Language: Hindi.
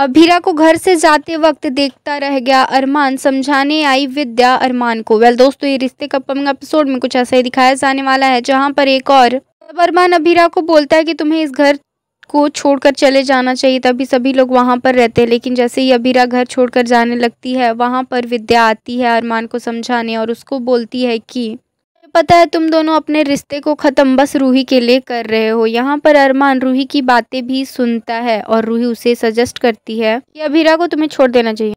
अभीरा को घर से जाते वक्त देखता रह गया अरमान समझाने आई विद्या अरमान को वेल दोस्तों ये रिश्ते का अपकमिंग एपिसोड में कुछ ऐसा ही दिखाया जाने वाला है जहाँ पर एक और तब अरमान अभीरा को बोलता है कि तुम्हें इस घर को छोड़कर चले जाना चाहिए तभी सभी लोग वहाँ पर रहते हैं लेकिन जैसे ही अभीरा घर छोड़कर जाने लगती है वहाँ पर विद्या आती है अरमान को समझाने और उसको बोलती है कि पता है तुम दोनों अपने रिश्ते को ख़त्म बस रूही के लिए कर रहे हो यहाँ पर अरमान रूही की बातें भी सुनता है और रूही उसे सजेस्ट करती है कि अभीरा को तुम्हें छोड़ देना चाहिए